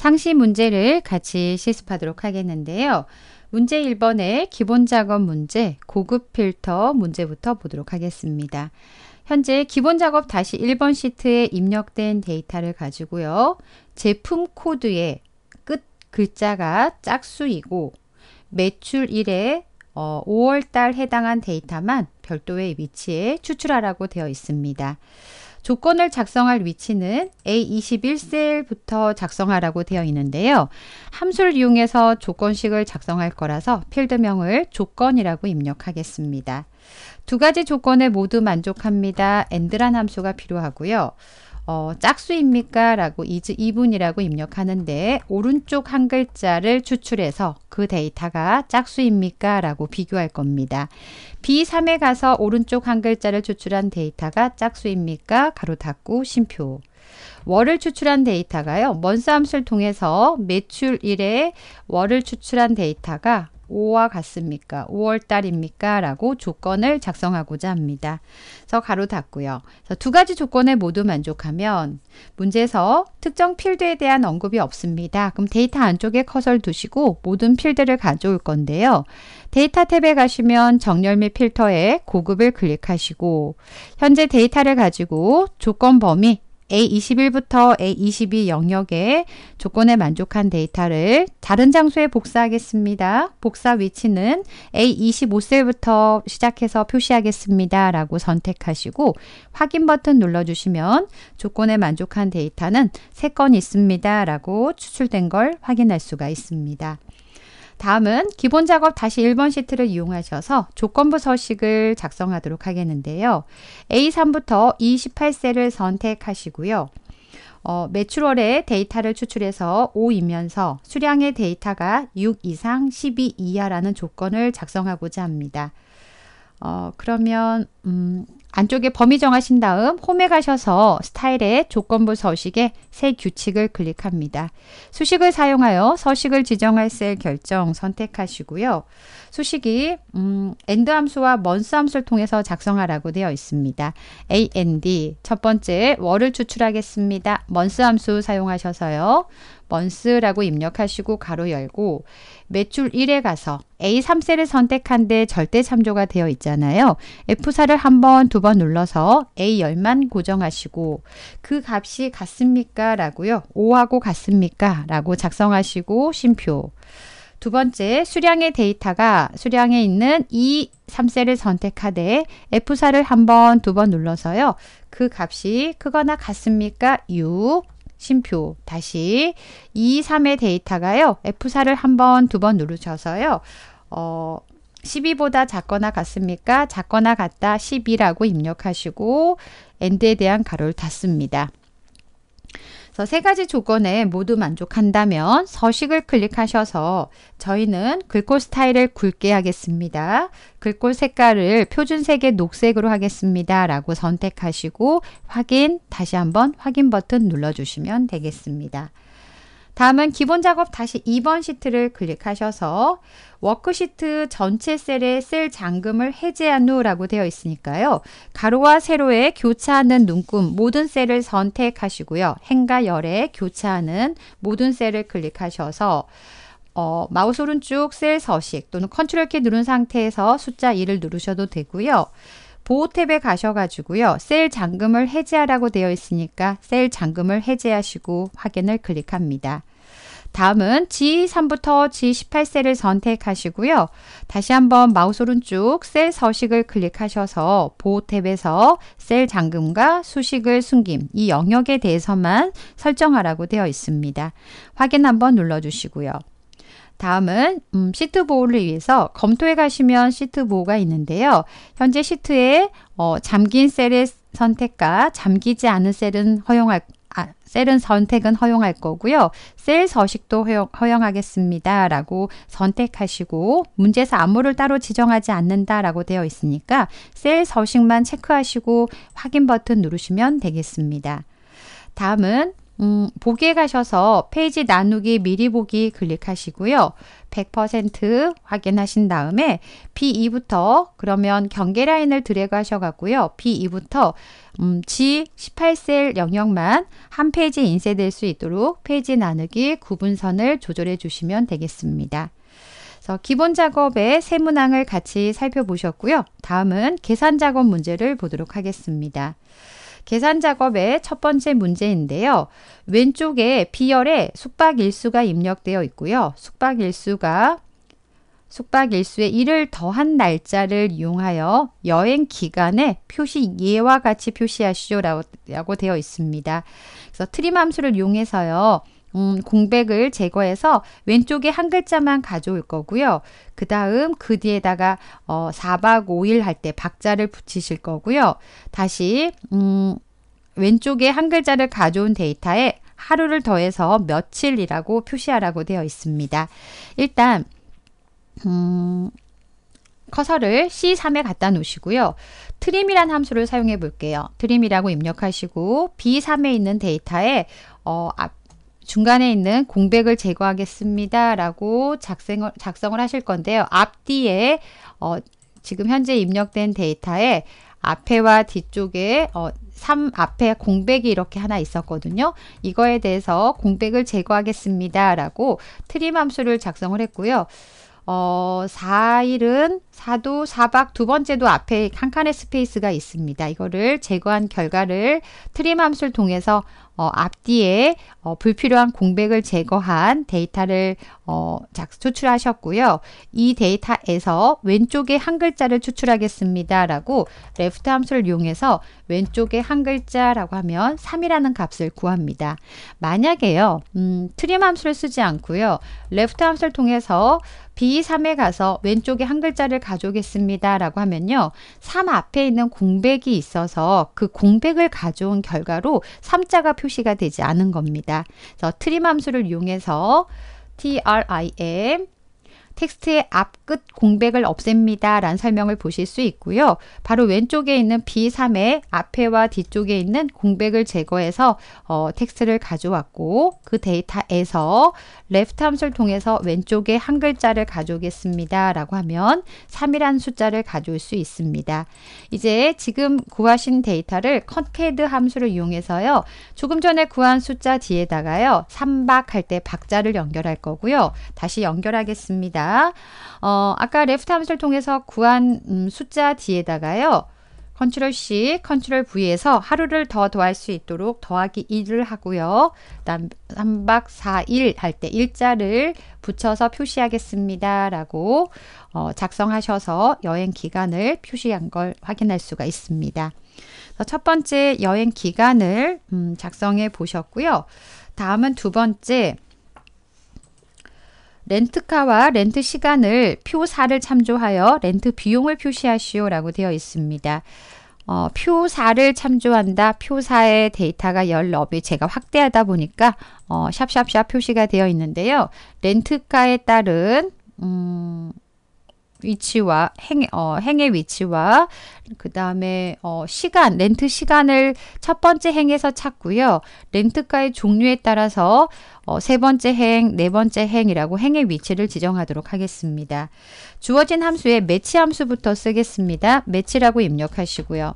상시 문제를 같이 실습하도록 하겠는데요. 문제 1번의 기본 작업 문제, 고급 필터 문제부터 보도록 하겠습니다. 현재 기본 작업 다시 1번 시트에 입력된 데이터를 가지고요. 제품 코드의 끝 글자가 짝수이고 매출 1에 어, 5월달 해당한 데이터만 별도의 위치에 추출하라고 되어 있습니다. 조건을 작성할 위치는 A21셀부터 작성하라고 되어 있는데요. 함수를 이용해서 조건식을 작성할 거라서 필드명을 조건이라고 입력하겠습니다. 두 가지 조건에 모두 만족합니다. a n 란 함수가 필요하고요. 어, 짝수입니까? 라고 이분이라고 입력하는데 오른쪽 한 글자를 추출해서 그 데이터가 짝수입니까? 라고 비교할 겁니다. B3에 가서 오른쪽 한 글자를 추출한 데이터가 짝수입니까? 가로 닫고 심표. 월을 추출한 데이터가요. 먼싸함수를 통해서 매출일에 월을 추출한 데이터가 5와 같습니까? 5월달입니까? 라고 조건을 작성하고자 합니다. 그래서 가로 닫고요. 그래서 두 가지 조건에 모두 만족하면 문제에서 특정 필드에 대한 언급이 없습니다. 그럼 데이터 안쪽에 커서를 두시고 모든 필드를 가져올 건데요. 데이터 탭에 가시면 정렬 및 필터에 고급을 클릭하시고 현재 데이터를 가지고 조건 범위 A21부터 A22 영역의 조건에 만족한 데이터를 다른 장소에 복사하겠습니다. 복사 위치는 A25셀부터 시작해서 표시하겠습니다. 라고 선택하시고 확인 버튼 눌러주시면 조건에 만족한 데이터는 3건 있습니다. 라고 추출된 걸 확인할 수가 있습니다. 다음은 기본 작업 다시 1번 시트를 이용하셔서 조건부 서식을 작성하도록 하겠는데요. A3부터 e 8셀을 선택하시고요. 어, 매출월에 데이터를 추출해서 5이면서 수량의 데이터가 6 이상 12 이하라는 조건을 작성하고자 합니다. 어, 그러면 음, 안쪽에 범위 정하신 다음 홈에 가셔서 스타일의 조건부 서식의 새 규칙을 클릭합니다. 수식을 사용하여 서식을 지정할 셀 결정 선택하시고요. 수식이 음, and 함수와 먼스 함수를 통해서 작성하라고 되어 있습니다. and 첫 번째 월을 추출하겠습니다. 먼스 함수 사용하셔서요. 먼스라고 입력하시고 가로 열고 매출 1에 가서 A3셀을 선택한 데 절대 참조가 되어 있잖아요. F4를 한 번, 두 번 눌러서 A10만 고정하시고 그 값이 같습니까? 라고요. 5하고 같습니까? 라고 작성하시고 쉼표. 두 번째, 수량의 데이터가 수량에 있는 이 e 3셀을 선택하되 F4를 한 번, 두 번 눌러서요. 그 값이 크거나 같습니까? 6, 심표. 다시 2, e 3의 데이터가요. F4를 한 번, 두 번 누르셔서요. 어, 12보다 작거나 같습니까? 작거나 같다 10이라고 입력하시고 엔드에 대한 가로를 닫습니다. 그래서 세 가지 조건에 모두 만족한다면 서식을 클릭하셔서 저희는 글꼴 스타일을 굵게 하겠습니다. 글꼴 색깔을 표준색의 녹색으로 하겠습니다. 라고 선택하시고 확인, 다시 한번 확인 버튼 눌러주시면 되겠습니다. 다음은 기본 작업 다시 2번 시트를 클릭하셔서 워크시트 전체 셀에 셀 잠금을 해제한 후라고 되어 있으니까요. 가로와 세로에 교차하는 눈금 모든 셀을 선택하시고요. 행과 열에 교차하는 모든 셀을 클릭하셔서 어, 마우스 오른쪽 셀 서식 또는 컨트롤 키 누른 상태에서 숫자 2를 누르셔도 되고요. 보호 탭에 가셔가지고요. 셀 잠금을 해제하라고 되어 있으니까 셀 잠금을 해제하시고 확인을 클릭합니다. 다음은 G3부터 G18셀을 선택하시고요. 다시 한번 마우스 오른쪽 셀 서식을 클릭하셔서 보호 탭에서 셀 잠금과 수식을 숨김 이 영역에 대해서만 설정하라고 되어 있습니다. 확인 한번 눌러주시고요. 다음은 음, 시트 보호를 위해서 검토해 가시면 시트 보호가 있는데요. 현재 시트에 어, 잠긴 셀의 선택과 잠기지 않은 셀은 허용할 아, 셀은 선택은 허용할 거고요. 셀 서식도 허용, 하겠습니다 라고 선택하시고 문제에서 암호를 따로 지정하지 않는다라고 되어 있으니까 셀 서식만 체크하시고 확인 버튼 누르시면 되겠습니다. 다음은 음, 보기에 가셔서 페이지 나누기 미리 보기 클릭하시고요. 100% 확인하신 다음에 B2부터 그러면 경계 라인을 드래그 하셔갖고요. B2부터 음, G18셀 영역만 한 페이지 인쇄될 수 있도록 페이지 나누기 구분선을 조절해 주시면 되겠습니다. 그래서 기본 작업의 세 문항을 같이 살펴보셨고요. 다음은 계산 작업 문제를 보도록 하겠습니다. 계산 작업의 첫 번째 문제인데요. 왼쪽에 B열에 숙박 일수가 입력되어 있고요. 숙박 일수가 숙박 일수의 일을 더한 날짜를 이용하여 여행 기간에 표시 예와 같이 표시하시오라고 되어 있습니다. 그래서 트림 함수를 이용해서요. 음, 공백을 제거해서 왼쪽에 한 글자만 가져올 거고요. 그 다음 그 뒤에다가 어, 4박 5일 할 때 박자를 붙이실 거고요. 다시 음, 왼쪽에 한 글자를 가져온 데이터에 하루를 더해서 며칠이라고 표시하라고 되어 있습니다. 일단 음, 커서를 C3에 갖다 놓으시고요. 트림이란 함수를 사용해 볼게요. 트림이라고 입력하시고 B3에 있는 데이터에 어, 앞 중간에 있는 공백을 제거하겠습니다. 라고 작성을, 작성을 하실 건데요. 앞뒤에 어, 지금 현재 입력된 데이터에 앞에와 뒤쪽에 어, 3 앞에 공백이 이렇게 하나 있었거든요. 이거에 대해서 공백을 제거하겠습니다. 라고 트림 함수를 작성을 했고요. 어, 4일은 4도 4박 두 번째도 앞에 한 칸의 스페이스가 있습니다. 이거를 제거한 결과를 트림 함수를 통해서 어, 앞뒤에 어, 불필요한 공백을 제거한 데이터를 어, 추출하셨고요. 이 데이터에서 왼쪽에 한 글자를 추출하겠습니다. 라고 l e f 함수를 이용해서 왼쪽에 한 글자라고 하면 3이라는 값을 구합니다. 만약에요. 음, 트림 함수를 쓰지 않고요. l e f 함수를 통해서 B3에 가서 왼쪽에 한 글자를 가져오겠습니다. 라고 하면요. 3 앞에 있는 공백이 있어서 그 공백을 가져온 결과로 3자가 표시가 되지 않은 겁니다. 그래서 트림 함수를 이용해서 trim 텍스트의 앞 끝 공백을 없앱니다. 라는 설명을 보실 수 있고요. 바로 왼쪽에 있는 B3의 앞에와 뒤쪽에 있는 공백을 제거해서 어, 텍스트를 가져왔고 그 데이터에서 left 함수를 통해서 왼쪽에 한 글자를 가져오겠습니다. 라고 하면 3이라는 숫자를 가져올 수 있습니다. 이제 지금 구하신 데이터를 컨캐드 함수를 이용해서요. 조금 전에 구한 숫자 뒤에다가요. 3박 할 때 박자를 연결할 거고요. 다시 연결하겠습니다. 어, 아까 left 함수를 통해서 구한 음, 숫자 뒤에다가요. 컨트롤 C, 컨트롤 V에서 하루를 더 더할 수 있도록 더하기 1을 하고요. 그다음 3박 4일 할 때 일자를 붙여서 표시하겠습니다. 라고 어, 작성하셔서 여행 기간을 표시한 걸 확인할 수가 있습니다. 첫 번째 여행 기간을 음, 작성해 보셨고요. 다음은 두 번째 렌트카와 렌트 시간을 표사를 참조하여 렌트 비용을 표시하시오라고 되어 있습니다. 어, 표사를 참조한다. 표사의 데이터가 14배 제가 확대하다 보니까 어, 샵샵샵 표시가 되어 있는데요. 렌트카에 따른 음, 위치와 행, 어, 행의 위치와 그 다음에 어, 시간, 렌트 시간을 첫 번째 행에서 찾고요. 렌트가의 종류에 따라서 어, 세 번째 행, 네 번째 행이라고 행의 위치를 지정하도록 하겠습니다. 주어진 함수에 매치 함수부터 쓰겠습니다. 매치라고 입력하시고요.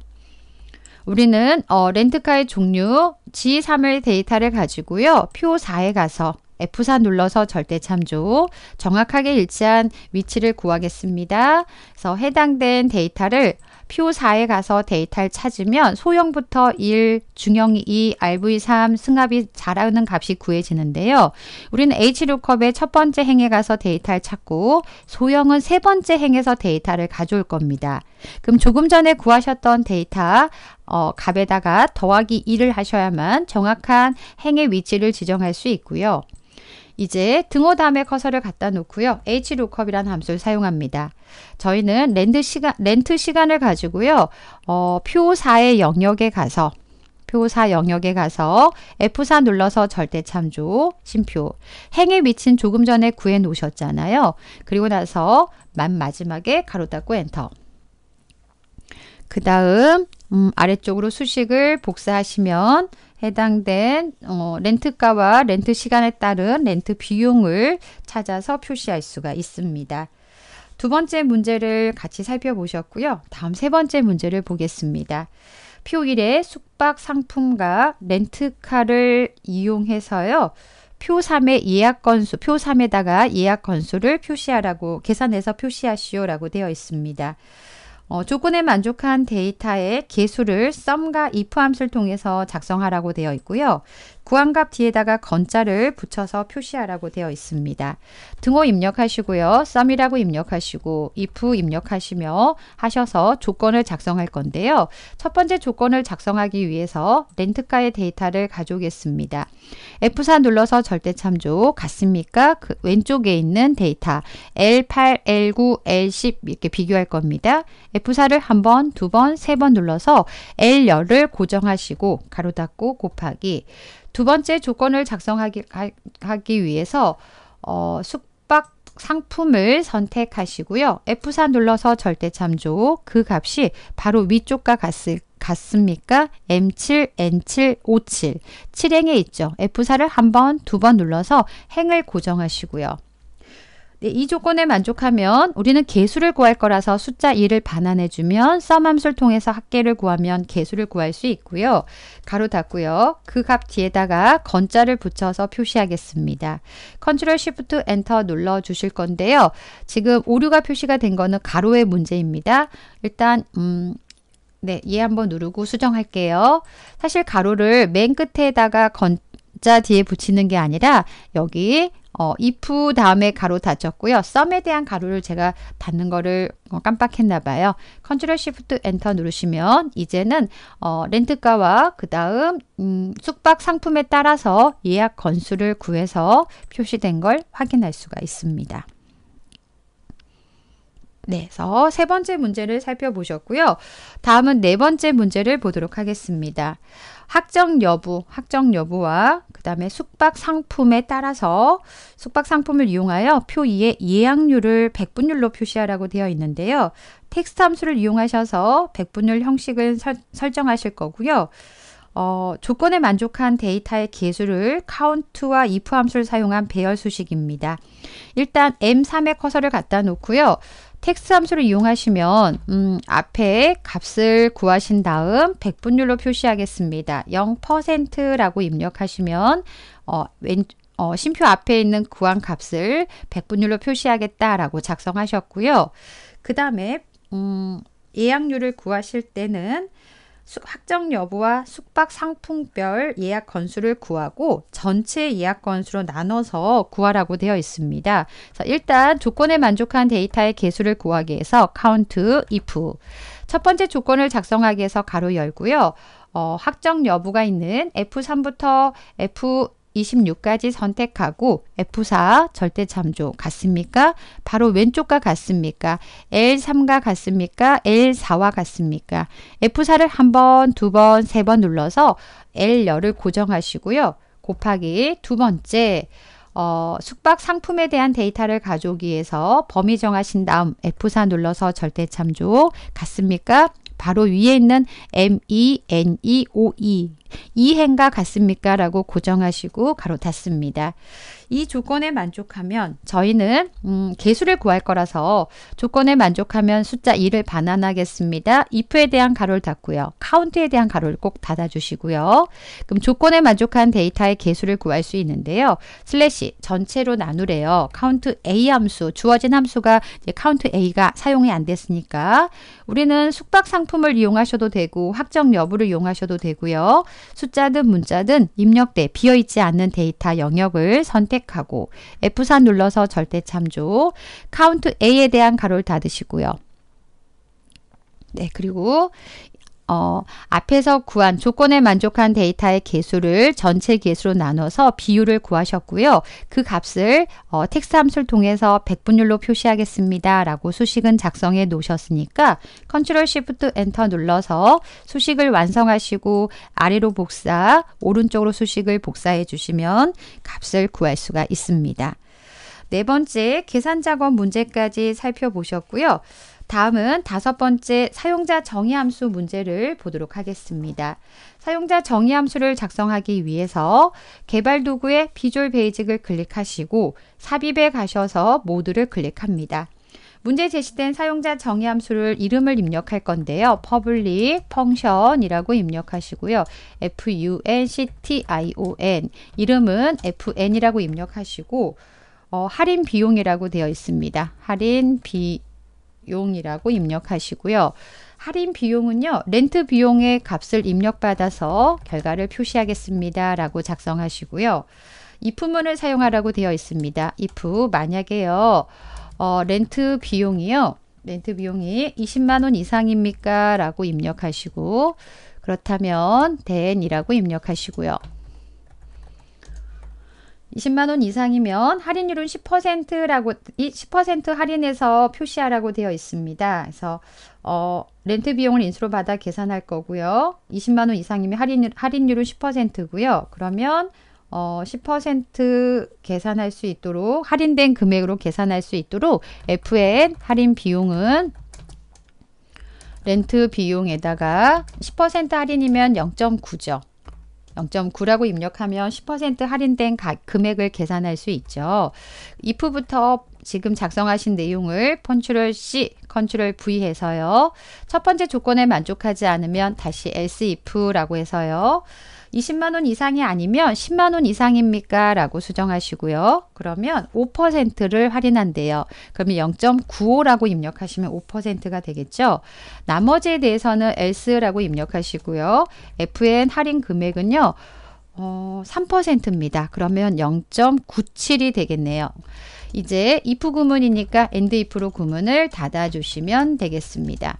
우리는 어, 렌트카의 종류 G3의 데이터를 가지고요. 표 4에 가서 F4 눌러서 절대 참조 정확하게 일치한 위치를 구하겠습니다. 그래서 해당된 데이터를 표4에 가서 데이터를 찾으면 소형부터 1, 중형이 2, RV3, 승합이 자라는 값이 구해지는데요. 우리는 h 6컵의첫 번째 행에 가서 데이터를 찾고 소형은 세 번째 행에서 데이터를 가져올 겁니다. 그럼 조금 전에 구하셨던 데이터 어, 값에다가 더하기 1을 하셔야만 정확한 행의 위치를 지정할 수 있고요. 이제 등호 다음에 커서를 갖다 놓고요. HLOOKUP이라는 함수를 사용합니다. 저희는 렌트 시간, 렌트 시간을 가지고요. 어, 표4의 영역에 가서 표사 영역에 가서 F4 눌러서 절대참조, 심표, 행의 위치는 조금 전에 구해 놓으셨잖아요. 그리고 나서 맨 마지막에 가로 닫고 엔터. 그 다음 음, 아래쪽으로 수식을 복사하시면 해당된 어, 렌트가와 렌트 시간에 따른 렌트 비용을 찾아서 표시할 수가 있습니다. 두 번째 문제를 같이 살펴보셨고요. 다음 세 번째 문제를 보겠습니다. 표 1에 숙박 상품과 렌트카를 이용해서요. 표 3의 예약 건수, 표 3에다가 예약 건수를 표시하라고 계산해서 표시하시오라고 되어 있습니다. 어, 조건에 만족한 데이터의 개수를 s u m 과 if 함수를 통해서 작성하라고 되어 있고요. 구함값 뒤에다가 건자를 붙여서 표시하라고 되어 있습니다. 등호 입력하시고요. 썸이라고 입력하시고 if 입력하시며 하셔서 조건을 작성할 건데요. 첫 번째 조건을 작성하기 위해서 렌트가의 데이터를 가져오겠습니다. F4 눌러서 절대 참조 같습니까? 그 왼쪽에 있는 데이터 L8, L9, L10 이렇게 비교할 겁니다. F4를 한 번, 두 번, 세번 눌러서 L 열을 고정하시고 가로 닫고 곱하기 두 번째 조건을 작성하기 위해서 어, 숙박 상품을 선택하시고요. F4 눌러서 절대 참조 그 값이 바로 위쪽과 같을 같습니까? M7, N7, O7. 7행에 있죠. F4를 한 번, 두 번 눌러서 행을 고정하시고요. 네, 이 조건에 만족하면 우리는 개수를 구할 거라서 숫자 2를 반환해주면 썸함수를 통해서 합계를 구하면 개수를 구할 수 있고요. 가로 닫고요. 그 값 뒤에다가 건자를 붙여서 표시하겠습니다. 컨트롤 쉬프트 엔터 눌러 주실 건데요. 지금 오류가 표시가 된 거는 가로의 문제입니다. 일단 음, 네, 얘 한번 누르고 수정할게요. 사실 가로를 맨 끝에다가 건자 뒤에 붙이는 게 아니라 여기 어, if 다음에 가로 닫혔고요. 썸에 대한 가로를 제가 닫는 거를 어, 깜빡했나 봐요. 컨트롤 시프트 엔터 누르시면 이제는 어, 렌트가와 그 다음 음, 숙박 상품에 따라서 예약 건수를 구해서 표시된 걸 확인할 수가 있습니다. 네, 그래서 세 번째 문제를 살펴보셨고요. 다음은 네 번째 문제를 보도록 하겠습니다. 학정 여부, 학정 여부와 그 다음에 숙박 상품에 따라서 숙박 상품을 이용하여 표2의 예약률을 백분율로 표시하라고 되어 있는데요. 텍스트 함수를 이용하셔서 백분율 형식을 설, 설정하실 거고요. 어, 조건에 만족한 데이터의 개수를 카운트와 if 함수를 사용한 배열 수식입니다. 일단 m 3의 커서를 갖다 놓고요. 텍스 함수를 이용하시면 음, 앞에 값을 구하신 다음 백분율로 표시하겠습니다. 0%라고 입력하시면 어, 왼, 어, 심표 앞에 있는 구한 값을 백분율로 표시하겠다라고 작성하셨고요. 그 다음에 음, 예약률을 구하실 때는 확정 여부와 숙박 상품별 예약 건수를 구하고 전체 예약 건수로 나눠서 구하라고 되어 있습니다. 자, 일단 조건에 만족한 데이터의 개수를 구하기 위해서 카운트 if 첫 번째 조건을 작성하기 위해서 가로 열고요. 어, 확정 여부가 있는 F3부터 F 26까지 선택하고 F4 절대 참조 같습니까? 바로 왼쪽과 같습니까? L3과 같습니까? L4와 같습니까? F4를 한 번, 두 번, 세 번 눌러서 L열을 고정하시고요. 곱하기 두 번째 어, 숙박 상품에 대한 데이터를 가져오기 위해서 범위 정하신 다음 F4 눌러서 절대 참조 같습니까? 바로 위에 있는 M, E, N, E, O, E 이행과 같습니까? 라고 고정하시고 가로 닫습니다. 이 조건에 만족하면 저희는 음, 개수를 구할 거라서 조건에 만족하면 숫자 2를 반환하겠습니다. if에 대한 가로를 닫고요. count에 대한 가로를 꼭 닫아주시고요. 그럼 조건에 만족한 데이터의 개수를 구할 수 있는데요. 슬래시 전체로 나누래요. count a 함수 주어진 함수가 이제 count a가 사용이 안 됐으니까 우리는 숙박 상품을 이용하셔도 되고 확정 여부를 이용하셔도 되고요. 숫자든 문자든 입력돼 비어있지 않는 데이터 영역을 선택 선택하고 F4 눌러서 절대 참조, 카운트 A에 대한 가로를 닫으시고요. 네, 그리고 어, 앞에서 구한 조건에 만족한 데이터의 개수를 전체 개수로 나눠서 비율을 구하셨고요. 그 값을 어, 텍스 함수를 통해서 백분율로 표시하겠습니다. 라고 수식은 작성해 놓으셨으니까 컨트롤 시프트 엔터 눌러서 수식을 완성하시고 아래로 복사, 오른쪽으로 수식을 복사해 주시면 값을 구할 수가 있습니다. 네 번째 계산 작업 문제까지 살펴보셨고요. 다음은 다섯 번째 사용자 정의 함수 문제를 보도록 하겠습니다. 사용자 정의 함수를 작성하기 위해서 개발 도구의 비졸 베이직을 클릭하시고 삽입에 가셔서 모드를 클릭합니다. 문제 제시된 사용자 정의 함수를 이름을 입력할 건데요. public function이라고 입력하시고요. function 이름은 f n 이라고 입력하시고 어, 할인 비용이라고 되어 있습니다. 할인 비용 용이라고 입력하시고요. 할인 비용은요. 렌트 비용의 값을 입력받아서 결과를 표시하겠습니다. 라고 작성하시고요. 이프문을 사용하라고 되어 있습니다. if 만약에요. 어, 렌트 비용이요. 렌트 비용이 20만원 이상입니까? 라고 입력하시고 그렇다면 then이라고 입력하시고요. 20만원 이상이면 할인율은 10%라고, 10% 할인해서 표시하라고 되어 있습니다. 그래서, 어, 렌트 비용을 인수로 받아 계산할 거고요. 20만원 이상이면 할인, 할인율은 10%고요. 그러면, 어, 10% 계산할 수 있도록, 할인된 금액으로 계산할 수 있도록, FN 할인 비용은 렌트 비용에다가 10% 할인이면 0.9죠. 0.9라고 입력하면 10% 할인된 가, 금액을 계산할 수 있죠. if부터 지금 작성하신 내용을 컨트롤 C, 컨트롤 V 해서요. 첫 번째 조건에 만족하지 않으면 다시 else if라고 해서요. 20만 원 이상이 아니면 10만 원 이상입니까? 라고 수정하시고요. 그러면 5%를 할인한대요. 그러면 0.95라고 입력하시면 5%가 되겠죠. 나머지에 대해서는 else라고 입력하시고요. FN 할인 금액은요. 어, 3%입니다. 그러면 0.97이 되겠네요. 이제 if 구문이니까 and if로 구문을 닫아주시면 되겠습니다.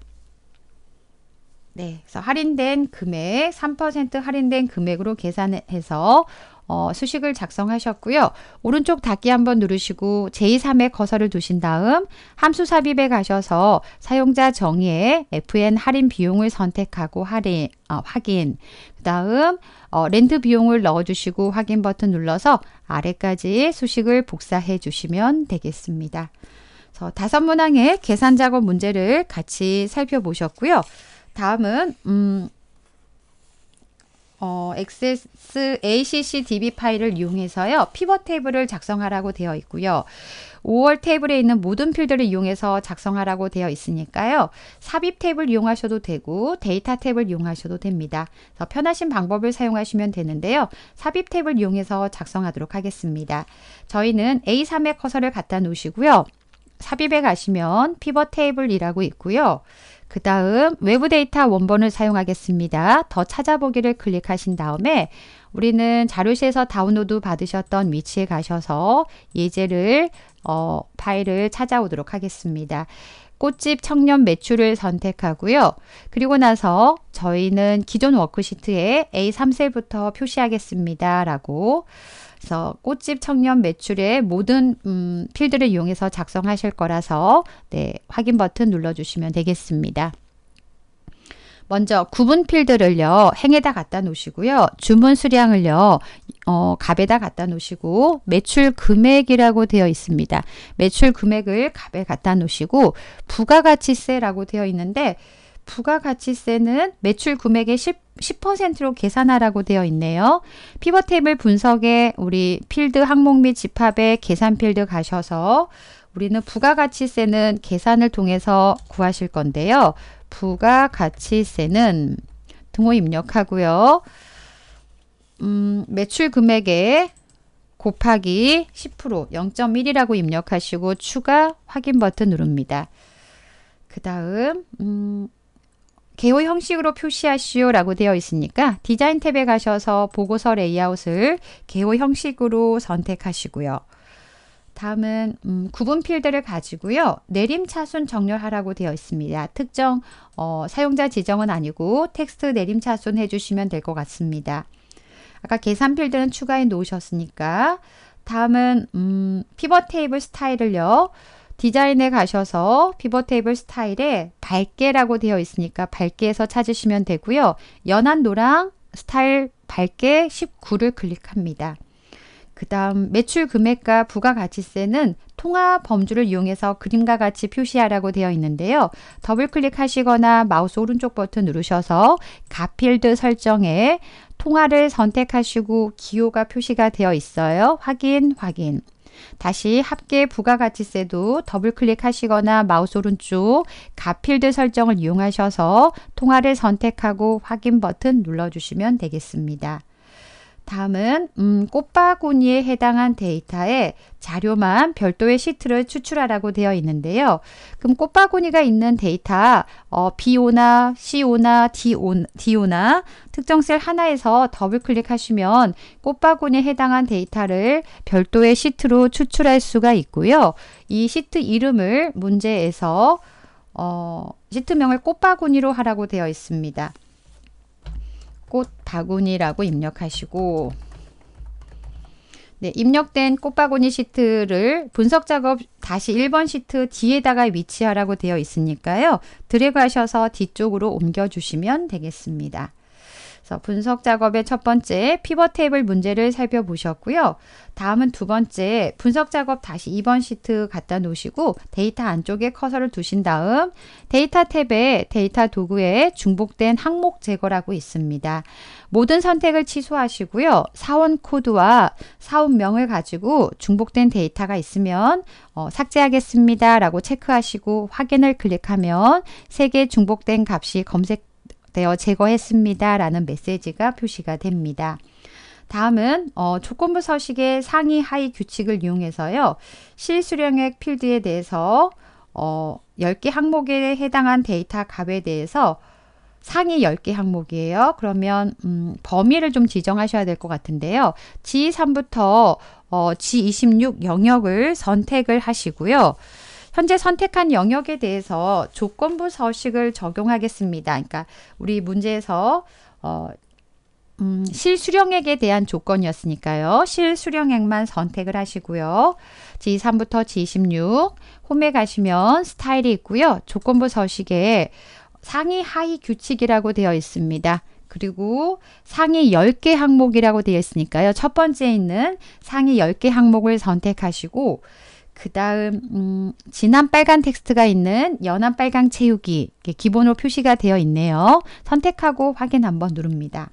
네, 그래서 할인된 금액, 3% 할인된 금액으로 계산해서 어, 수식을 작성하셨고요. 오른쪽 닫기 한번 누르시고 제삼의 커서를 두신 다음 함수 삽입에 가셔서 사용자 정의에 FN 할인 비용을 선택하고 할인, 어, 확인. 그 다음 어, 렌트 비용을 넣어주시고 확인 버튼 눌러서 아래까지 수식을 복사해 주시면 되겠습니다. 그래서 다섯 문항의 계산 작업 문제를 같이 살펴보셨고요. 다음은 음, 어, XS ACCDB 파일을 이용해서요. 피벗 테이블을 작성하라고 되어 있고요. 5월 테이블에 있는 모든 필드를 이용해서 작성하라고 되어 있으니까요. 삽입 테이블 이용하셔도 되고 데이터 테이블 이용하셔도 됩니다. 그래서 편하신 방법을 사용하시면 되는데요. 삽입 테이블 이용해서 작성하도록 하겠습니다. 저희는 a 3의 커서를 갖다 놓으시고요. 삽입에 가시면 피벗 테이블이라고 있고요. 그 다음 외부 데이터 원본을 사용하겠습니다. 더 찾아보기를 클릭하신 다음에 우리는 자료실에서 다운로드 받으셨던 위치에 가셔서 예제를 어, 파일을 찾아오도록 하겠습니다. 꽃집 청년 매출을 선택하고요. 그리고 나서 저희는 기존 워크시트에 A3셀부터 표시하겠습니다. 라고 그래서 꽃집 청년 매출의 모든 음, 필드를 이용해서 작성하실 거라서 네, 확인 버튼 눌러주시면 되겠습니다. 먼저 구분 필드를요 행에다 갖다 놓으시고요 주문 수량을요 어, 값에다 갖다 놓으시고 매출 금액이라고 되어 있습니다 매출 금액을 값에 갖다 놓으시고 부가가치세라고 되어 있는데 부가가치세는 매출 금액의 10, 로 계산하라고 되어 있네요. 피벗 테이블 분석에 우리 필드 항목 및 집합의 계산 필드 가셔서 우리는 부가가치세는 계산을 통해서 구하실 건데요. 부가가치세는 등호 입력하고요. 음, 매출 금액에 곱하기 10% 0.1이라고 입력하시고 추가 확인 버튼 누릅니다. 그 다음 음, 개호 형식으로 표시하시오 라고 되어 있으니까 디자인 탭에 가셔서 보고서 레이아웃을 개호 형식으로 선택하시고요. 다음은 음, 구분 필드를 가지고요. 내림 차순 정렬하라고 되어 있습니다. 특정 어, 사용자 지정은 아니고 텍스트 내림 차순 해주시면 될 것 같습니다. 아까 계산 필드는 추가해 놓으셨으니까 다음은 음, 피벗 테이블 스타일을요. 디자인에 가셔서 피벗 테이블 스타일에 밝게라고 되어 있으니까 밝게에서 찾으시면 되고요. 연한 노랑 스타일 밝게 19를 클릭합니다. 그 다음 매출 금액과 부가가치세는 통화 범주를 이용해서 그림과 같이 표시하라고 되어 있는데요. 더블 클릭하시거나 마우스 오른쪽 버튼 누르셔서 가필드 설정에 통화를 선택하시고 기호가 표시가 되어 있어요. 확인, 확인. 다시 합계 부가가치세도 더블 클릭하시거나 마우스 오른쪽 가필드 설정을 이용하셔서 통화를 선택하고 확인 버튼 눌러주시면 되겠습니다. 다음은 음, 꽃바구니에 해당한 데이터에 자료만 별도의 시트를 추출하라고 되어 있는데요. 그럼 꽃바구니가 있는 데이터 어, BO나 CO나 DO, DO나 특정 셀 하나에서 더블 클릭하시면 꽃바구니에 해당한 데이터를 별도의 시트로 추출할 수가 있고요. 이 시트 이름을 문제에서 어, 시트명을 꽃바구니로 하라고 되어 있습니다. 꽃바구니라고 입력하시고 네, 입력된 꽃바구니 시트를 분석 작업 다시 1번 시트 뒤에다가 위치하라고 되어 있으니까요. 드래그 하셔서 뒤쪽으로 옮겨주시면 되겠습니다. 그래서 분석 작업의 첫 번째 피벗 테이블 문제를 살펴보셨고요. 다음은 두 번째 분석 작업 다시 2번 시트 갖다 놓으시고 데이터 안쪽에 커서를 두신 다음 데이터 탭에 데이터 도구에 중복된 항목 제거라고 있습니다. 모든 선택을 취소하시고요. 사원 코드와 사원명을 가지고 중복된 데이터가 있으면 어, 삭제하겠습니다. 라고 체크하시고 확인을 클릭하면 3개 중복된 값이 검색 되어 제거했습니다라는 메시지가 표시가 됩니다. 다음은 어, 조건부 서식의 상위 하위 규칙을 이용해서요. 실수령액 필드에 대해서 어, 10개 항목에 해당한 데이터 값에 대해서 상위 10개 항목이에요. 그러면 음, 범위를 좀 지정하셔야 될 것 같은데요. G3부터 어, G26 영역을 선택을 하시고요. 현재 선택한 영역에 대해서 조건부 서식을 적용하겠습니다. 그러니까 우리 문제에서 어, 음, 실수령액에 대한 조건이었으니까요. 실수령액만 선택을 하시고요. G3부터 G16 홈에 가시면 스타일이 있고요. 조건부 서식에 상위 하위 규칙이라고 되어 있습니다. 그리고 상위 10개 항목이라고 되어 있으니까요. 첫 번째 에 있는 상위 10개 항목을 선택하시고 그 다음 음, 진한 빨간 텍스트가 있는 연한 빨강 채우기 기본으로 표시가 되어 있네요. 선택하고 확인 한번 누릅니다.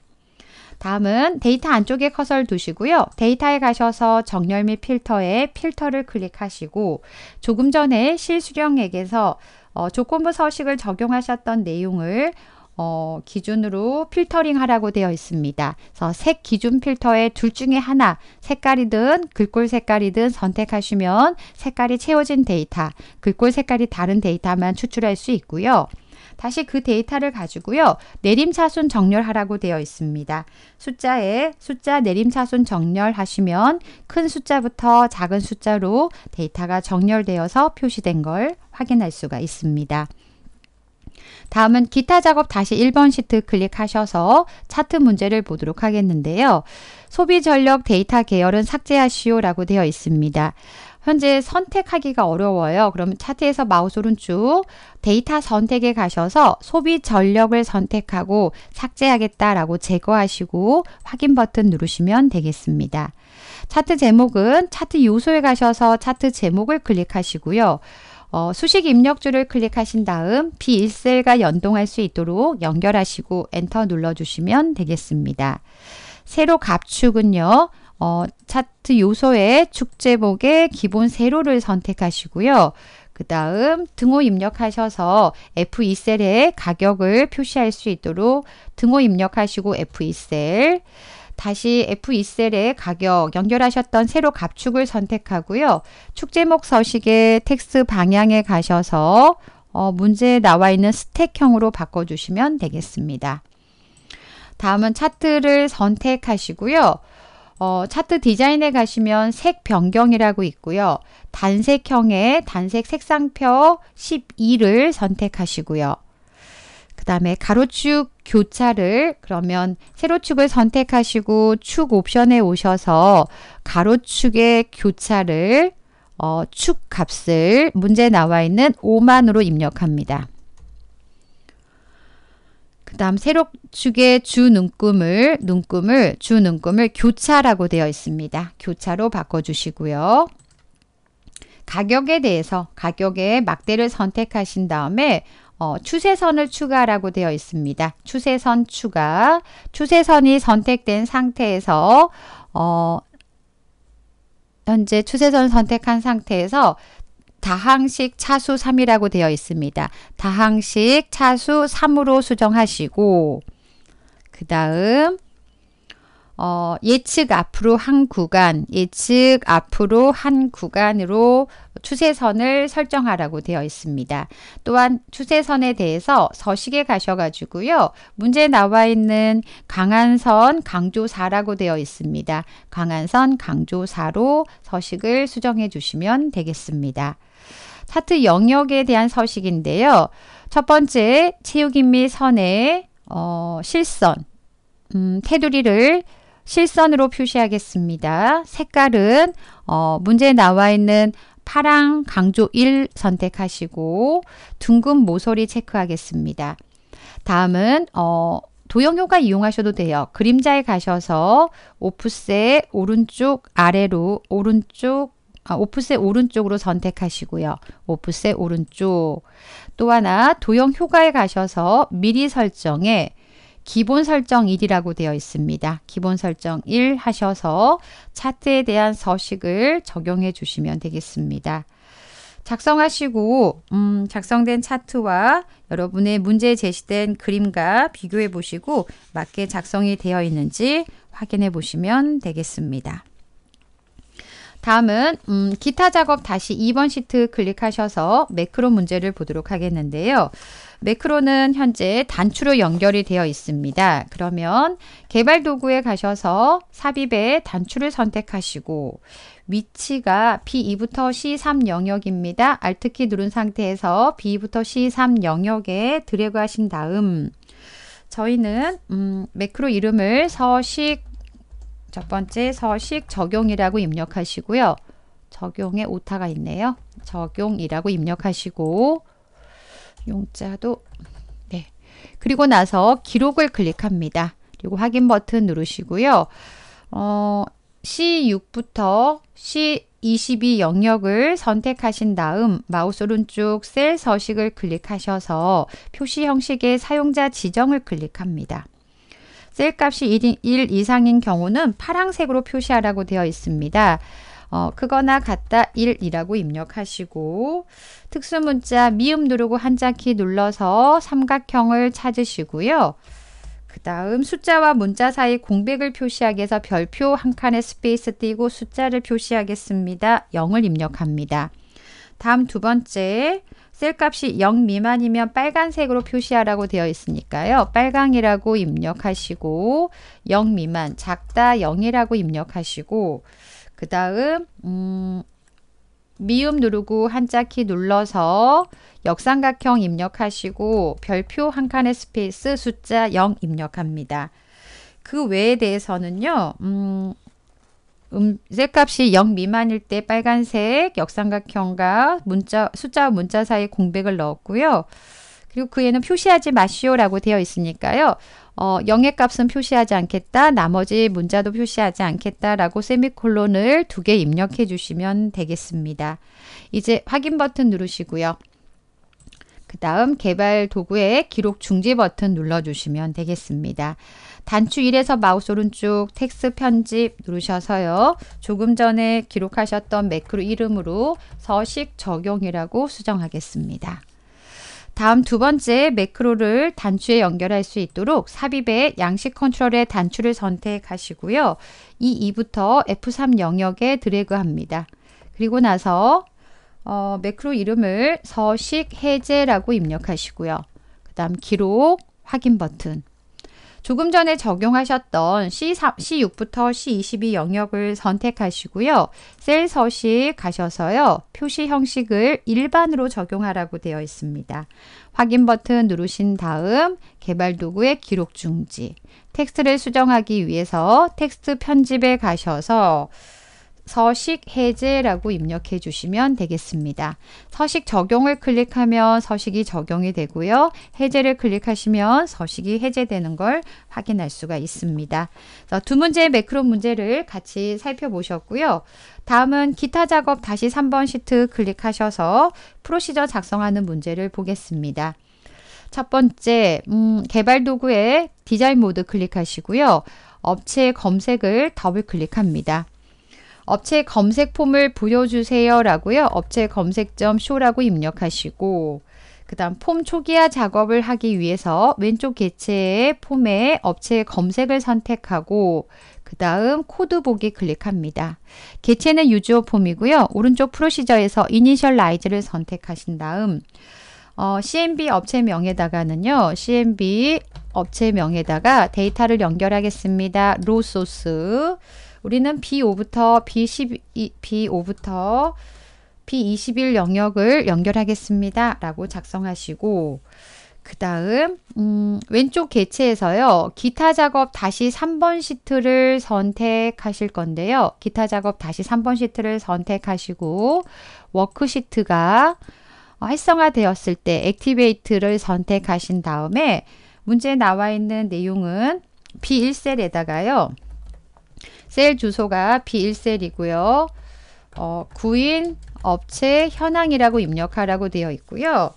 다음은 데이터 안쪽에 커서를 두시고요. 데이터에 가셔서 정렬 및 필터에 필터를 클릭하시고 조금 전에 실수령액에서 어, 조건부 서식을 적용하셨던 내용을 어, 기준으로 필터링 하라고 되어 있습니다. 그래서 색 기준 필터의 둘 중에 하나, 색깔이든 글꼴 색깔이든 선택하시면 색깔이 채워진 데이터, 글꼴 색깔이 다른 데이터만 추출할 수 있고요. 다시 그 데이터를 가지고요. 내림차순 정렬하라고 되어 있습니다. 숫자에 숫자 내림차순 정렬하시면 큰 숫자부터 작은 숫자로 데이터가 정렬되어서 표시된 걸 확인할 수가 있습니다. 다음은 기타 작업 다시 1번 시트 클릭하셔서 차트 문제를 보도록 하겠는데요. 소비 전력 데이터 계열은 삭제하시오 라고 되어 있습니다. 현재 선택하기가 어려워요. 그러면 차트에서 마우스 오른쪽 데이터 선택에 가셔서 소비 전력을 선택하고 삭제하겠다라고 제거하시고 확인 버튼 누르시면 되겠습니다. 차트 제목은 차트 요소에 가셔서 차트 제목을 클릭하시고요. 어, 수식 입력줄을 클릭하신 다음 B1셀과 연동할 수 있도록 연결하시고 엔터 눌러주시면 되겠습니다. 세로 감축은요. 어, 차트 요소의 축제목의 기본 세로를 선택하시고요. 그 다음 등호 입력하셔서 F2셀에 가격을 표시할 수 있도록 등호 입력하시고 F2셀 다시 F2셀의 가격 연결하셨던 세로 갑축을 선택하고요. 축제목 서식의 텍스 방향에 가셔서 어, 문제에 나와 있는 스택형으로 바꿔주시면 되겠습니다. 다음은 차트를 선택하시고요. 어, 차트 디자인에 가시면 색 변경이라고 있고요. 단색형의 단색 색상표 12를 선택하시고요. 그 다음에 가로축 교차를 그러면 세로축을 선택하시고 축 옵션에 오셔서 가로축의 교차를 어, 축 값을 문제 나와 있는 5만으로 입력합니다. 그 다음 세로축의 주눈금을 눈금을 주눈금을 교차라고 되어 있습니다. 교차로 바꿔주시고요. 가격에 대해서 가격의 막대를 선택하신 다음에 어, 추세선을 추가라고 되어 있습니다. 추세선 추가. 추세선이 선택된 상태에서 어, 현재 추세선 선택한 상태에서 다항식 차수 3이라고 되어 있습니다. 다항식 차수 3으로 수정하시고 그 다음 어, 예측 앞으로 한 구간, 예측 앞으로 한 구간으로 추세선을 설정하라고 되어 있습니다. 또한 추세선에 대해서 서식에 가셔가지고요. 문제 나와 있는 강한선 강조사라고 되어 있습니다. 강한선 강조사로 서식을 수정해 주시면 되겠습니다. 차트 영역에 대한 서식인데요. 첫 번째, 체육인 및 선의 어, 실선, 음, 테두리를 실선으로 표시하겠습니다. 색깔은 어, 문제에 나와 있는 파랑 강조 1 선택하시고 둥근 모서리 체크하겠습니다. 다음은 어, 도형효과 이용하셔도 돼요. 그림자에 가셔서 오프셋 오른쪽 아래로 오른쪽 아, 오프셋 오른쪽으로 선택하시고요. 오프셋 오른쪽 또 하나 도형 효과에 가셔서 미리 설정에 기본 설정 1이라고 되어 있습니다. 기본 설정 1 하셔서 차트에 대한 서식을 적용해 주시면 되겠습니다. 작성하시고 음, 작성된 차트와 여러분의 문제에 제시된 그림과 비교해 보시고 맞게 작성이 되어 있는지 확인해 보시면 되겠습니다. 다음은 음, 기타 작업 다시 2번 시트 클릭하셔서 매크로 문제를 보도록 하겠는데요. 매크로는 현재 단추로 연결이 되어 있습니다. 그러면 개발 도구에 가셔서 삽입에 단추를 선택하시고 위치가 B2부터 C3 영역입니다. Alt키 누른 상태에서 B2부터 C3 영역에 드래그 하신 다음 저희는 음, 매크로 이름을 서식 첫 번째 서식 적용이라고 입력하시고요. 적용에 오타가 있네요. 적용이라고 입력하시고 용자도 네. 그리고 나서 기록을 클릭합니다. 그리고 확인 버튼 누르시고요. 어, C6부터 C22 영역을 선택하신 다음 마우스 오른쪽 셀 서식을 클릭하셔서 표시 형식의 사용자 지정을 클릭합니다. 셀 값이 1, 이상인 경우는 파란색으로 표시하라고 되어 있습니다. 어, 크거나 같다 1이라고 입력하시고 특수문자 미음 누르고 한자키 눌러서 삼각형을 찾으시고요. 그 다음 숫자와 문자 사이 공백을 표시하기 위해서 별표 한 칸에 스페이스 띄고 숫자를 표시하겠습니다. 0을 입력합니다. 다음 두 번째 셀값이 0 미만이면 빨간색으로 표시하라고 되어 있으니까요. 빨강이라고 입력하시고 0 미만 작다 0이라고 입력하시고 그 다음 음, 미음 누르고 한자키 눌러서 역삼각형 입력하시고 별표 한 칸의 스페이스 숫자 0 입력합니다. 그 외에 대해서는요. 음, 음색값이 0 미만일 때 빨간색 역삼각형과 문자 숫자와 문자 사이 공백을 넣었고요. 그리고 그에는 표시하지 마시오라고 되어 있으니까요. 어, 영예값은 표시하지 않겠다. 나머지 문자도 표시하지 않겠다라고 세미콜론을 두 개 입력해 주시면 되겠습니다. 이제 확인 버튼 누르시고요. 그 다음 개발 도구에 기록 중지 버튼 눌러주시면 되겠습니다. 단추 1에서 마우스 오른쪽 텍스 편집 누르셔서요. 조금 전에 기록하셨던 매크로 이름으로 서식 적용이라고 수정하겠습니다. 다음 두 번째 매크로를 단추에 연결할 수 있도록 삽입의 양식 컨트롤의 단추를 선택하시고요. 이 2부터 F3 영역에 드래그합니다. 그리고 나서 어, 매크로 이름을 서식 해제라고 입력하시고요. 그 다음 기록 확인 버튼 조금 전에 적용하셨던 C3, C6부터 C22 영역을 선택하시고요. 셀 서식 가셔서요. 표시 형식을 일반으로 적용하라고 되어 있습니다. 확인 버튼 누르신 다음 개발 도구의 기록 중지, 텍스트를 수정하기 위해서 텍스트 편집에 가셔서 서식 해제라고 입력해 주시면 되겠습니다. 서식 적용을 클릭하면 서식이 적용이 되고요. 해제를 클릭하시면 서식이 해제되는 걸 확인할 수가 있습니다. 두 문제의 매크로 문제를 같이 살펴보셨고요. 다음은 기타 작업 다시 3번 시트 클릭하셔서 프로시저 작성하는 문제를 보겠습니다. 첫 번째, 음, 개발 도구의 디자인 모드 클릭하시고요. 업체 검색을 더블 클릭합니다. 업체 검색 폼을 보여주세요라고요. 업체 검색점 쇼라고 입력하시고 그 다음 폼 초기화 작업을 하기 위해서 왼쪽 개체의 폼에 업체 검색을 선택하고 그 다음 코드 보기 클릭합니다. 개체는 유주어 폼이고요. 오른쪽 프로시저에서 이니셜라이즈를 선택하신 다음 어, CMB 업체명에다가는요. CMB 업체명에다가 데이터를 연결하겠습니다. 로 소스 우리는 B5부터 B12, B5부터 B21 영역을 연결하겠습니다. 라고 작성하시고 그 다음 음, 왼쪽 개체에서요. 기타 작업 다시 3번 시트를 선택하실 건데요. 기타 작업 다시 3번 시트를 선택하시고 워크시트가 활성화되었을 때 액티베이트를 선택하신 다음에 문제에 나와 있는 내용은 B1셀에다가요. 셀 주소가 B1셀이고요. 어, 구인, 업체, 현황이라고 입력하라고 되어 있고요.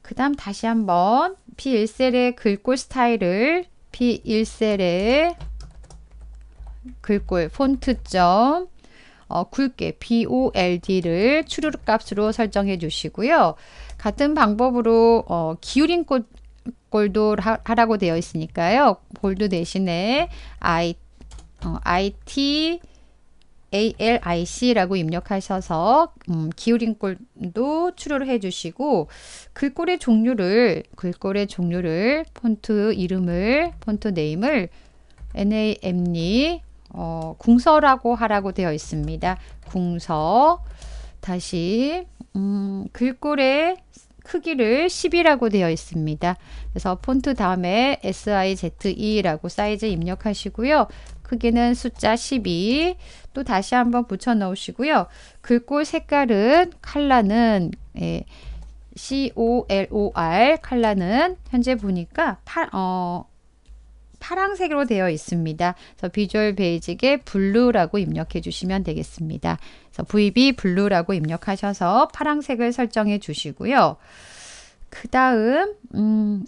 그 다음 다시 한번 B1셀의 글꼴 스타일을 B1셀의 글꼴 폰트점 어, 굵게 BOLD를 추르륵 값으로 설정해 주시고요. 같은 방법으로 어, 기울인 꼴, 도 하라고 되어 있으니까요. 볼드 대신에 IT 어, IT ALIC라고 입력하셔서 음, 기울임꼴도 출력을 해주시고 글꼴의 종류를 글꼴의 종류를 폰트 이름을 폰트 네임을 NAM니 어, 궁서라고 하라고 되어 있습니다. 궁서 다시 음, 글꼴의 크기를 10이라고 되어 있습니다. 그래서 폰트 다음에 SIZE라고 사이즈 입력하시고요. 크기는 숫자 12. 또 다시 한번 붙여 넣으시고요. 글꼴 색깔은 칼라는 예, COLOR 칼라는 현재 보니까 파, 어, 파랑색으로 되어 있습니다. 그래서 비주얼 베이직에 블루라고 입력해 주시면 되겠습니다. 그래서 VB 블루라고 입력하셔서 파랑색을 설정해 주시고요. 그 다음 음,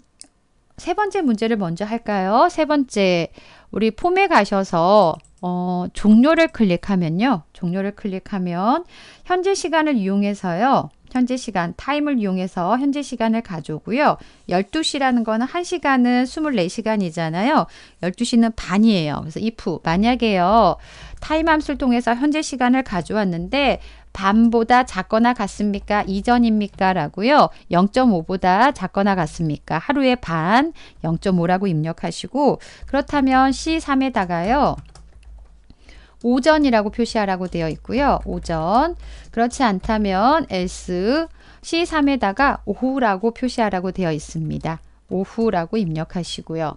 세 번째 문제를 먼저 할까요? 세 번째, 우리 폼에 가셔서 어, 종료를 클릭하면요. 종료를 클릭하면 현재 시간을 이용해서요. 현재 시간, 타임을 이용해서 현재 시간을 가져오고요. 12시라는 거는 1시간은 24시간이잖아요. 12시는 반이에요. 그래서 if, 만약에요. 타임 함수를 통해서 현재 시간을 가져왔는데 반보다 작거나 같습니까? 이전입니까? 라고요. 0.5보다 작거나 같습니까? 하루에 반 0.5라고 입력하시고 그렇다면 C3에다가요. 오전이라고 표시하라고 되어 있고요. 오전. 그렇지 않다면 S C3에다가 오후라고 표시하라고 되어 있습니다. 오후라고 입력하시고요.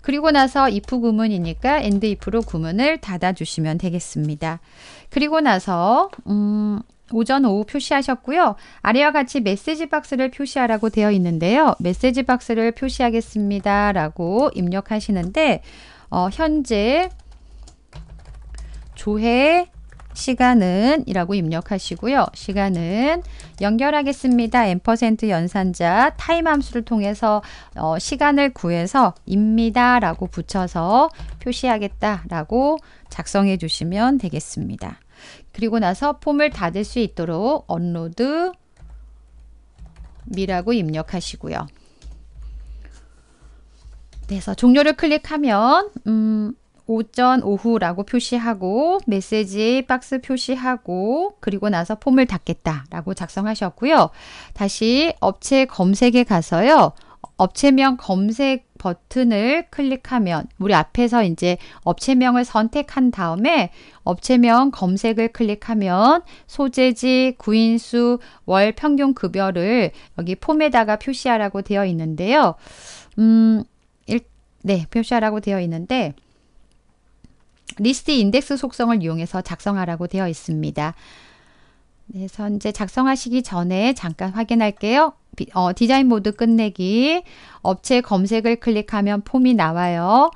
그리고 나서 if 구문이니까 and if로 구문을 닫아주시면 되겠습니다. 그리고 나서 음, 오전 오후 표시하셨고요. 아래와 같이 메시지 박스를 표시하라고 되어 있는데요. 메시지 박스를 표시하겠습니다라고 입력하시는데 어, 현재 조회 시간은 이라고 입력하시고요. 시간은 연결하겠습니다. 앰 연산자 타임 함수를 통해서 어, 시간을 구해서 입니다 라고 붙여서 표시하겠다 라고 작성해 주시면 되겠습니다. 그리고 나서 폼을 닫을 수 있도록 언로드 미라고 입력하시고요. 그래서 종료를 클릭하면 음, 오전, 오후라고 표시하고 메시지 박스 표시하고 그리고 나서 폼을 닫겠다라고 작성하셨고요. 다시 업체 검색에 가서요. 업체명 검색 버튼을 클릭하면 우리 앞에서 이제 업체명을 선택한 다음에 업체명 검색을 클릭하면 소재지, 구인수, 월 평균 급여를 여기 폼에다가 표시하라고 되어 있는데요. 음, 일, 네, 표시하라고 되어 있는데 리스트 인덱스 속성을 이용해서 작성하라고 되어 있습니다. 네, 그래서 이제 작성하시기 전에 잠깐 확인할게요. 어, 디자인 모드 끝내기, 업체 검색을 클릭하면 폼이 나와요.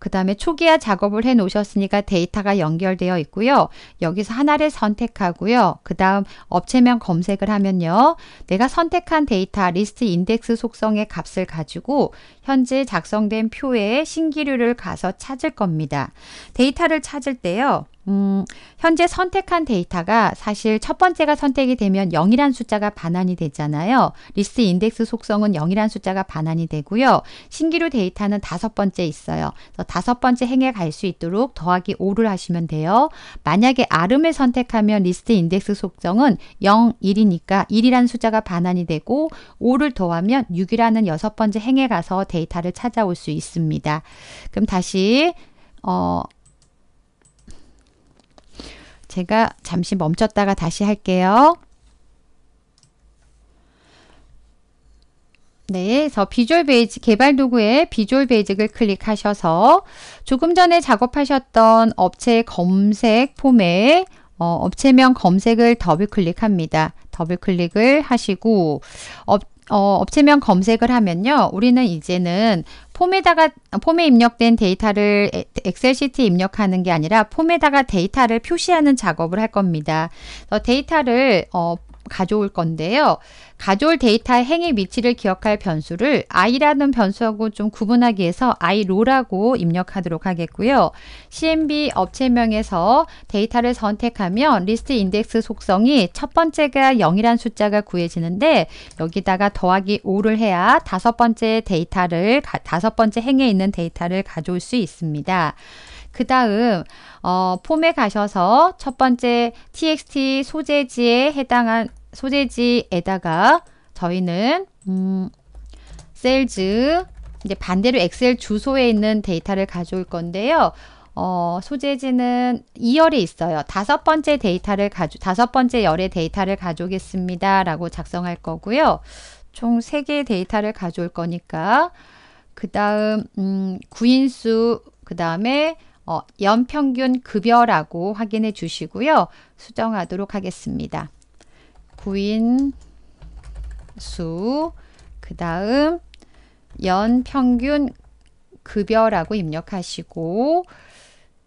그 다음에 초기화 작업을 해 놓으셨으니까 데이터가 연결되어 있고요. 여기서 하나를 선택하고요. 그 다음 업체명 검색을 하면요. 내가 선택한 데이터 리스트 인덱스 속성의 값을 가지고 현재 작성된 표에 신기류를 가서 찾을 겁니다. 데이터를 찾을 때요. 음, 현재 선택한 데이터가 사실 첫 번째가 선택이 되면 0이란 숫자가 반환이 되잖아요. 리스트 인덱스 속성은 0이란 숫자가 반환이 되고요. 신기류 데이터는 다섯 번째 있어요. 다섯 번째 행에 갈 수 있도록 더하기 5를 하시면 돼요. 만약에 아름을 선택하면 리스트 인덱스 속성은 0, 1이니까 1이란 숫자가 반환이 되고 5를 더하면 6이라는 여섯 번째 행에 가서 데이터 데이터를 찾아올 수 있습니다. 그럼 다시 어 제가 잠시 멈췄다가 다시 할게요. 네, 그래서 비주얼 베이직 개발 도구에 비주얼 베이직을 클릭하셔서 조금 전에 작업하셨던 업체 검색 폼에 어, 업체명 검색을 더블 클릭합니다. 더블 클릭을 하시고 업, 어, 업체명 검색을 하면요. 우리는 이제는 폼에다가 폼에 입력된 데이터를 엑셀 시트에 입력하는 게 아니라 폼에다가 데이터를 표시하는 작업을 할 겁니다. 데이터를 어, 가져올 건데요. 가져올 데이터의 행의 위치를 기억할 변수를 i라는 변수하고 좀 구분하기 위해서 irow라고 입력하도록 하겠고요. CMB 업체명에서 데이터를 선택하면 리스트 인덱스 속성이 첫 번째가 0이란 숫자가 구해지는데 여기다가 더하기 5를 해야 다섯 번째 데이터를 다섯 번째 행에 있는 데이터를 가져올 수 있습니다. 그 다음 어, 폼에 가셔서 첫 번째 txt 소재지에 해당한 소재지에다가 저희는 음, 셀즈 이제 반대로 엑셀 주소에 있는 데이터를 가져올 건데요. 어, 소재지는 2열에 있어요. 다섯 번째 데이터를 가 다섯 번째 열의 데이터를 가져오겠습니다라고 작성할 거고요. 총 3개의 데이터를 가져올 거니까 그다음 음, 구인수 그다음에 어, 연평균 급여라고 확인해 주시고요. 수정하도록 하겠습니다. 구인 수, 그 다음 연평균 급여라고 입력하시고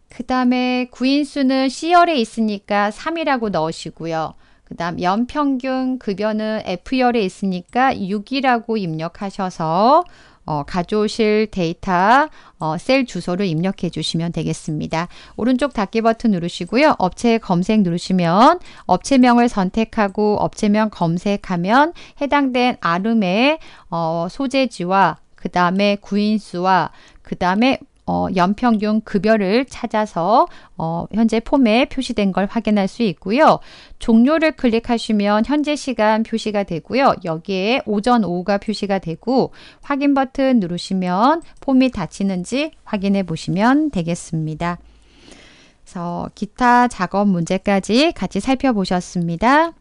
그 다음에 구인수는 C열에 있으니까 3이라고 넣으시고요. 그 다음 연평균 급여는 F열에 있으니까 6이라고 입력하셔서 어, 가져오실 데이터 어, 셀 주소를 입력해 주시면 되겠습니다. 오른쪽 닫기 버튼 누르시고요. 업체 검색 누르시면 업체명을 선택하고 업체명 검색하면 해당된 아름의 어, 소재지와 그 다음에 구인수와 그 다음에 어, 연평균 급여를 찾아서 어, 현재 폼에 표시된 걸 확인할 수 있고요. 종료를 클릭하시면 현재 시간 표시가 되고요. 여기에 오전, 오후가 표시가 되고 확인 버튼 누르시면 폼이 닫히는지 확인해 보시면 되겠습니다. 그래서 기타 작업 문제까지 같이 살펴보셨습니다.